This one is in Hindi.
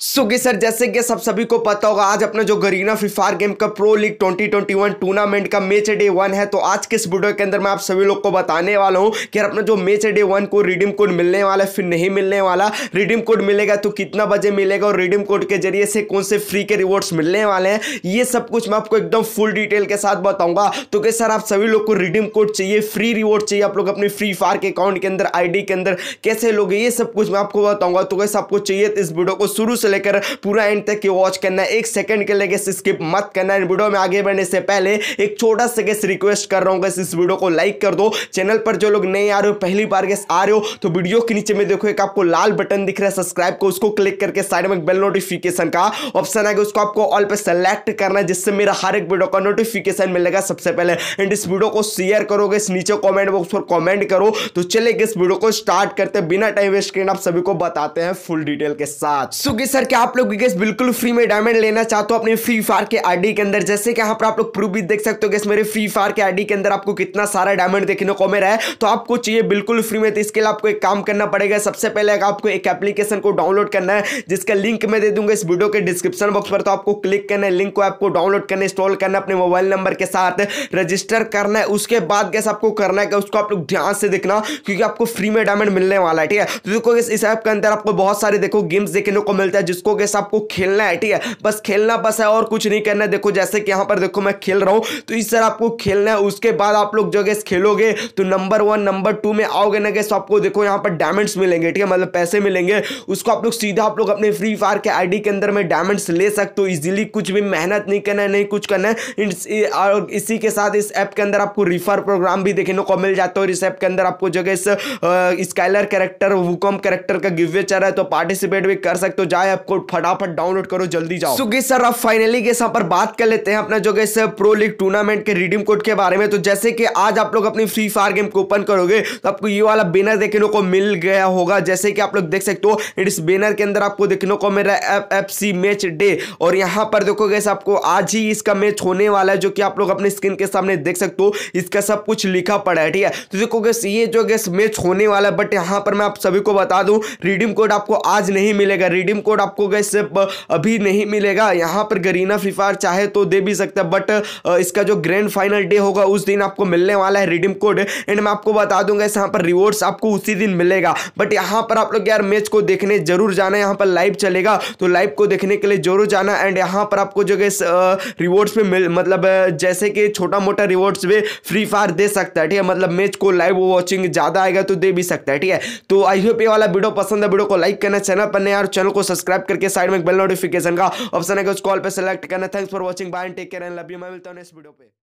सुगे सर जैसे कि सब सभी को पता होगा आज अपना जो गरीना फिफार गेम का प्रो लीग 2021 टूर्नामेंट का मैच डे वन है तो आज के इस वीडियो के अंदर मैं आप सभी लोग को बताने वाला हूं कि अपना जो मैच डे वन को रिडीम कोड मिलने वाला है फिर नहीं मिलने वाला रिडीम कोड मिलेगा तो कितना बजे मिलेगा और रिडीम कोड के जरिए से कौन से फ्री के रिवॉर्ड्स मिलने वाले हैं ये सब कुछ मैं आपको एकदम फुल डिटेल के साथ बताऊंगा तो क्या सर आप सभी लोग को रिडीम कोड चाहिए फ्री रिवॉर्ड चाहिए आप लोग अपने फ्री फायर के अकाउंट के अंदर आई के अंदर कैसे लोग ये सब कुछ मैं आपको बताऊंगा तो कैसे आपको चाहिए तो इस वीडियो को शुरू से से लेकर पूरा एंड तक ये वॉच करना है एक सेकंड के लिए स्किप मत करना है वीडियो में आगे बढ़ने से पहले एक छोटा सा गैस रिक्वेस्ट कर रहा हूँ गैस इस वीडियो को लाइक कर दो चैनल पर जो लोग नए आ रहे हो पहली बार गैस आ रहे हो तो वीडियो के नीचे में देखो एक आपको लाल बटन दिख रहा है सब्सक्राइब को उसको क्लिक करके साइड में बेल नोटिफिकेशन का ऑप्शन आएगा उसको आपको ऑल पर सेलेक्ट करना है जिससे मेरा हर एक वीडियो का नोटिफिकेशन मिलेगा सबसे पहले एंड इस वीडियो को शेयर करोगे इस नीचे कॉमेंट बॉक्स पर कॉमेंट करो तो चले इस वीडियो को स्टार्ट करते बिना टाइम वेस्ट करें आप सभी को बताते हैं फुल डिटेल के साथ सुखी सर क्या आप लोग गेस बिल्कुल फ्री में डायमंड लेना चाहते हो अपने फ्री फायर के आईडी के अंदर जैसे कि यहाँ पर आप लोग प्रूफ भी देख सकते हो गैस मेरे फ्री फायर के आईडी के अंदर आपको कितना सारा डायमंड देखने को मिल रहा है तो आपको चाहिए बिल्कुल फ्री में तो इसके लिए आपको एक काम करना पड़ेगा सबसे पहले आपको एक एप्लीकेशन को डाउनलोड करना है जिसका लिंक मैं दे दूंगा इस वीडियो के डिस्क्रिप्शन बॉक्स पर तो आपको क्लिक करना है लिंक को आपको डाउनलोड करना इंस्टॉल करना अपने मोबाइल नंबर के साथ रजिस्टर करना है उसके बाद गैस आपको करना है उसको आप लोग ध्यान से देखना क्योंकि आपको फ्री में डायमंड मिलने वाला है ठीक है तो देखो इस ऐप के अंदर आपको बहुत सारे देखो गेम्स देखने को मिलता है जिसको गेस आपको खेलना है ठीक है बस खेलना बस है और कुछ नहीं करना है देखो जैसे कि यहाँ पर देखो मैं खेल रहा हूँ तो इस तरह आपको खेलना है उसके बाद आप लोग जो गैस खेलोगे तो नंबर वन नंबर टू में आओगे ना गैस तो आपको देखो यहाँ पर डायमंड्स मिलेंगे ठीक है मतलब पैसे मिलेंगे उसको आप लोग सीधा आप लोग अपने फ्री फायर के आई के अंदर में डायमंड्स ले सकते हो इजीली कुछ भी मेहनत नहीं करना है नहीं कुछ करना है और इसी के साथ इस ऐप के अंदर आपको रिफर प्रोग्राम भी देखने को मिल जाता है और इस ऐप के अंदर आपको जो गैस स्काइलर कैरेक्टर वुकॉम कैरेक्टर का गिवे चल रहा है तो पार्टिसिपेट भी कर सकते हो जाए ऐप को फटाफट डाउनलोड करो जल्दी जाओ सुगी सर अब फाइनली के यहाँ पर बात कर लेते हैं अपना जो गैस प्रो लीग टूर्नामेंट के रिडीम कोड के बारे में तो जैसे कि आज आप लोग अपनी फ्री फायर गेम को ओपन करोगे तो आपको ये वाला बेनर देखने को मिल गया होगा जैसे कि आप लोग देख सकते हो इस बेनर के अंदर आपको देखने को मिल रहा है एफ मैच डे और यहाँ पर देखो गैस आपको आज ही इसका मैच होने वाला है जो कि आप लोग अपने स्क्रीन के सामने देख सकते हो इसका सब कुछ लिखा पड़ा है ठीक है तो देखो गैस ये जो गैस मैच होने वाला है बट यहाँ पर मैं आप सभी को बता दूँ रिडीम कोड आपको आज नहीं मिलेगा रिडीम कोड आपको गए अभी नहीं मिलेगा यहाँ पर गरीना फ्री फायर चाहे तो दे भी सकता है बट इसका जो ग्रैंड फाइनल डे होगा उस दिन आपको मिलने वाला है रिडीम कोड एंड मैं आपको बता दूंगा यहाँ पर रिवॉर्ड्स आपको उसी दिन मिलेगा बट यहाँ पर आप लोग यार मैच को देखने जरूर जाना यहां यहाँ पर लाइव चलेगा तो लाइव को देखने के लिए जरूर जाना एंड यहाँ पर आपको जो गैस रिवॉर्ड्स में मिल मतलब जैसे कि छोटा मोटा रिवॉर्ड्स में फ्री फायर दे सकता है ठीक है मतलब मैच को लाइव वॉचिंग ज़्यादा आएगा तो दे भी सकता है ठीक है तो आई होप ये वाला वीडियो पसंद है वीडियो को लाइक करना चैनल पर नहीं और चैनल को सब्सक्राइब सब्सक्राइब करके साइड में बेल नोटिफिकेशन का ऑप्शन है उस कॉल पर सेलेक्ट करना thanks for watching bye take care and love you मैं मिलता हूँ इस वीडियो पे